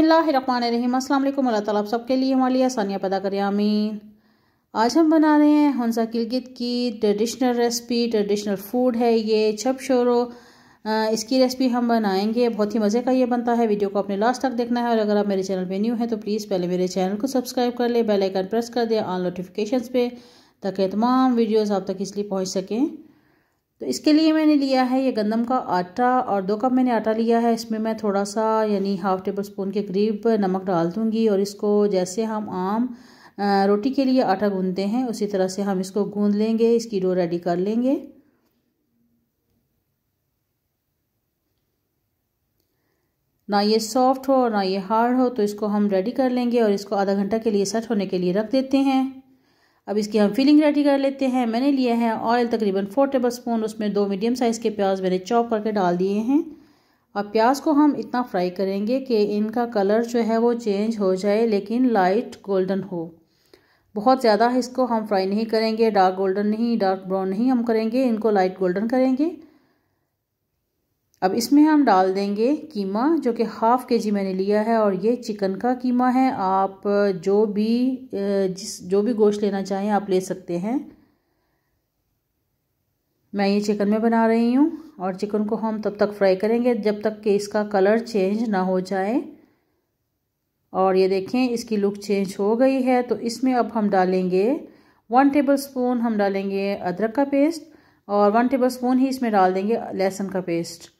बिस्मिल्लाम अल्लाम अल्लाह ताला आप सबके लिए हमारे लिए आसानियाँ पैदा करें आमीन आज हम बना रहे हैं हंसा किलगित की ट्रेडिशनल रेसिपी ट्रेडिशनल फूड है ये छप शोरो इसकी रेसिपी हम बनाएंगे बहुत ही मज़े का ये बनता है वीडियो को आपने लास्ट तक देखना है और अगर आप मेरे चैनल पर न्यू हैं तो प्लीज़ पहले मेरे चैनल को सब्सक्राइब कर ले बेलाइकन प्रेस कर दें ऑल नोटिफिकेशन पे ताकि तमाम वीडियोज़ आप तक इसलिए पहुँच सकें तो इसके लिए मैंने लिया है ये गंदम का आटा और दो कप मैंने आटा लिया है इसमें मैं थोड़ा सा यानी हाफ़ टेबल स्पून के करीब नमक डाल दूँगी और इसको जैसे हम आम रोटी के लिए आटा गूंदते हैं उसी तरह से हम इसको गूंद लेंगे इसकी डो रेडी कर लेंगे ना ये सॉफ्ट हो ना ये हार्ड हो तो इसको हम रेडी कर लेंगे और इसको आधा घंटा के लिए सेट होने के लिए रख देते हैं अब इसकी हम फिलिंग रेडी कर लेते हैं मैंने लिया है ऑयल तकरीबन फोर टेबल स्पून उसमें दो मीडियम साइज़ के प्याज मैंने चॉप करके डाल दिए हैं अब प्याज को हम इतना फ्राई करेंगे कि इनका कलर जो है वो चेंज हो जाए लेकिन लाइट गोल्डन हो बहुत ज़्यादा इसको हम फ्राई नहीं करेंगे डार्क गोल्डन नहीं डार्क ब्राउन नहीं हम करेंगे इनको लाइट गोल्डन करेंगे अब इसमें हम डाल देंगे कीमा जो कि हाफ़ के जी मैंने लिया है और ये चिकन का कीमा है आप जो भी जिस जो भी गोश्त लेना चाहें आप ले सकते हैं मैं ये चिकन में बना रही हूँ और चिकन को हम तब तक फ्राई करेंगे जब तक कि इसका कलर चेंज ना हो जाए और ये देखें इसकी लुक चेंज हो गई है तो इसमें अब हम डालेंगे वन टेबल स्पून हम डालेंगे अदरक का पेस्ट और वन टेबल स्पून ही इसमें डाल देंगे लहसुन का पेस्ट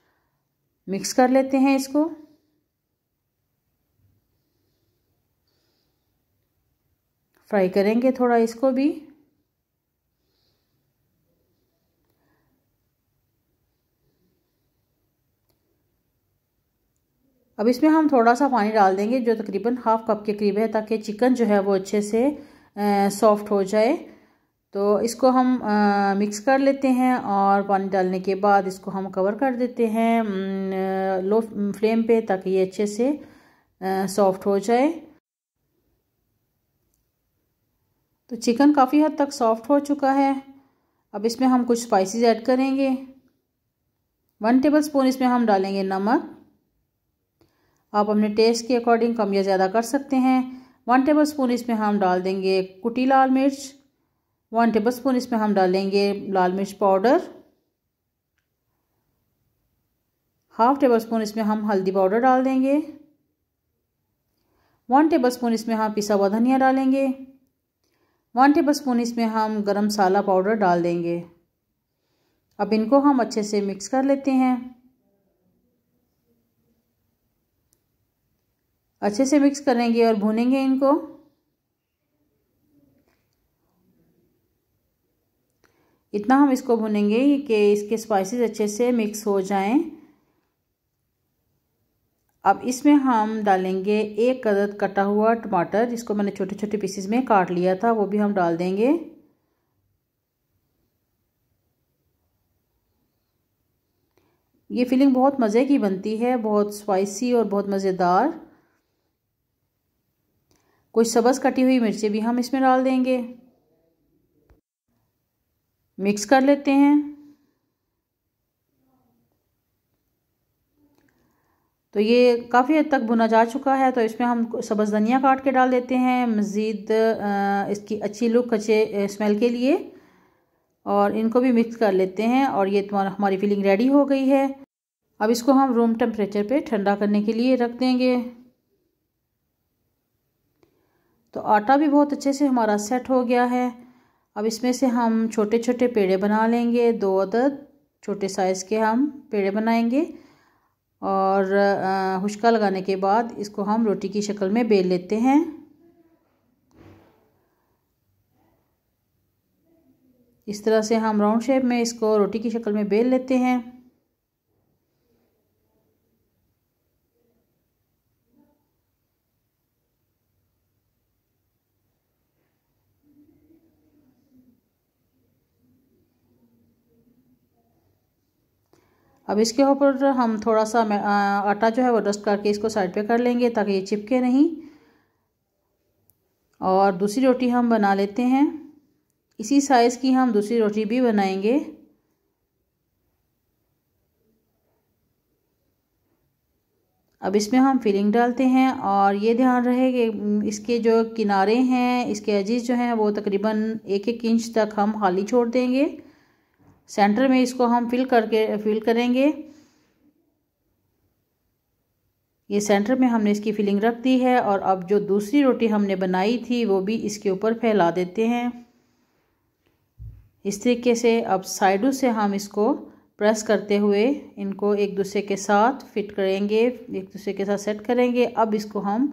मिक्स कर लेते हैं इसको फ्राई करेंगे थोड़ा इसको भी अब इसमें हम थोड़ा सा पानी डाल देंगे जो तकरीबन हाफ कप के करीब है ताकि चिकन जो है वो अच्छे से सॉफ्ट हो जाए तो इसको हम आ, मिक्स कर लेते हैं और पानी डालने के बाद इसको हम कवर कर देते हैं लो फ्लेम पे ताकि ये अच्छे से सॉफ्ट हो जाए तो चिकन काफ़ी हद तक सॉफ्ट हो चुका है अब इसमें हम कुछ स्पाइसेस ऐड करेंगे वन टेबल स्पून इसमें हम डालेंगे नमक आप अपने टेस्ट के अकॉर्डिंग कम या ज़्यादा कर सकते हैं वन टेबल स्पून इसमें हम डाल देंगे कुटी लाल मिर्च वन टेबल स्पून इसमें हम डालेंगे लाल मिर्च पाउडर हाफ टेबल स्पून इसमें हम हल्दी पाउडर डाल देंगे वन टेबल स्पून इसमें हम पिसा हुआ धनिया डालेंगे वन टेबल स्पून इसमें हम गरम मसाला पाउडर डाल देंगे अब इनको हम अच्छे से मिक्स कर लेते हैं अच्छे से मिक्स करेंगे और भूनेंगे इनको इतना हम इसको भुनेंगे कि इसके स्पाइसेस अच्छे से मिक्स हो जाएं अब इसमें हम डालेंगे एक अदद कटा हुआ टमाटर जिसको मैंने छोटे छोटे पीसेस में काट लिया था वो भी हम डाल देंगे ये फीलिंग बहुत मज़े की बनती है बहुत स्पाइसी और बहुत मज़ेदार कुछ सब्ज़ कटी हुई मिर्ची भी हम इसमें डाल देंगे मिक्स कर लेते हैं तो ये काफ़ी हद तक भुना जा चुका है तो इसमें हम सब्ज़ धनिया काट के डाल देते हैं मज़ीद इसकी अच्छी लुक अच्छे स्मेल के लिए और इनको भी मिक्स कर लेते हैं और ये तुम्हारा हमारी फीलिंग रेडी हो गई है अब इसको हम रूम टेम्परेचर पे ठंडा करने के लिए रख देंगे तो आटा भी बहुत अच्छे से हमारा सेट हो गया है अब इसमें से हम छोटे छोटे पेड़े बना लेंगे दो अदद छोटे साइज़ के हम पेड़े बनाएंगे और हुशका लगाने के बाद इसको हम रोटी की शक्ल में बेल लेते हैं इस तरह से हम राउंड शेप में इसको रोटी की शक्ल में बेल लेते हैं अब इसके ऊपर हम थोड़ा सा आटा जो है वो डस्ट करके इसको साइड पे कर लेंगे ताकि ये चिपके नहीं और दूसरी रोटी हम बना लेते हैं इसी साइज़ की हम दूसरी रोटी भी बनाएंगे अब इसमें हम फिलिंग डालते हैं और ये ध्यान रहे कि इसके जो किनारे हैं इसके एजिस जो हैं वो तकरीबन एक एक इंच तक हम खाली छोड़ देंगे सेंटर में इसको हम फिल करके फिल करेंगे ये सेंटर में हमने इसकी फिलिंग रख दी है और अब जो दूसरी रोटी हमने बनाई थी वो भी इसके ऊपर फैला देते हैं इस तरीके से अब साइडों से हम इसको प्रेस करते हुए इनको एक दूसरे के साथ फिट करेंगे एक दूसरे के साथ सेट करेंगे अब इसको हम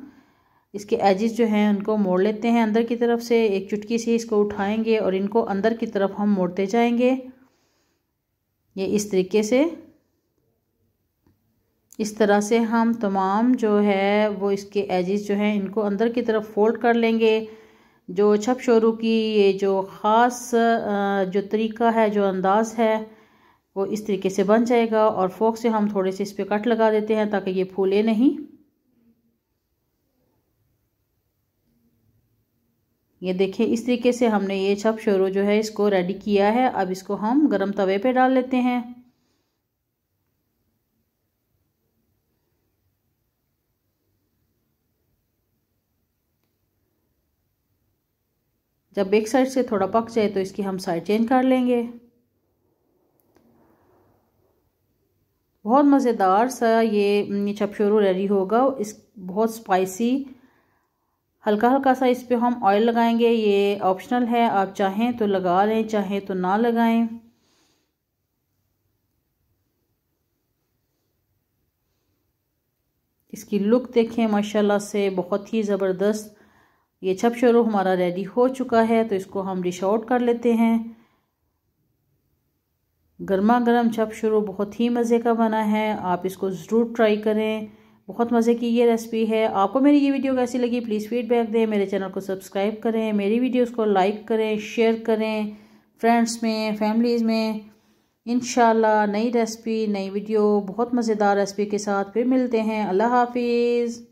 इसके एजिस जो हैं उनको मोड़ लेते हैं अंदर की तरफ से एक चुटकी से इसको उठाएंगे और इनको अंदर की तरफ हम मोड़ते जाएंगे ये इस तरीके से इस तरह से हम तमाम जो है वो इसके एजिस जो हैं इनको अंदर की तरफ फोल्ड कर लेंगे जो छप शोरू की ये जो ख़ास जो तरीका है जो अंदाज़ है वो इस तरीके से बन जाएगा और फोक से हम थोड़े से इस पर कट लगा देते हैं ताकि ये फूले नहीं ये देखिए इस तरीके से हमने ये छप शोरो जो है इसको रेडी किया है अब इसको हम गरम तवे पे डाल लेते हैं जब एक साइड से थोड़ा पक जाए तो इसकी हम साइड चेंज कर लेंगे बहुत मज़ेदार सा ये छप शोरू रेडी होगा इस बहुत स्पाइसी हल्का हल्का सा इस पर हम ऑयल लगाएंगे ये ऑप्शनल है आप चाहें तो लगा लें चाहें तो ना लगाएं इसकी लुक देखें माशाल्लाह से बहुत ही ज़बरदस्त ये छप शोरू हमारा रेडी हो चुका है तो इसको हम डिश आउट कर लेते हैं गर्मा गर्म छप शोरू बहुत ही मज़े का बना है आप इसको ज़रूर ट्राई करें बहुत मज़े की ये रेसिपी है आपको मेरी ये वीडियो कैसी लगी प्लीज़ फीडबैक दें मेरे चैनल को सब्सक्राइब करें मेरी वीडियोस को लाइक करें शेयर करें फ्रेंड्स में फैमिलीज़ में इन नई रेसिपी नई वीडियो बहुत मज़ेदार रेसिपी के साथ फिर मिलते हैं अल्लाह हाफिज़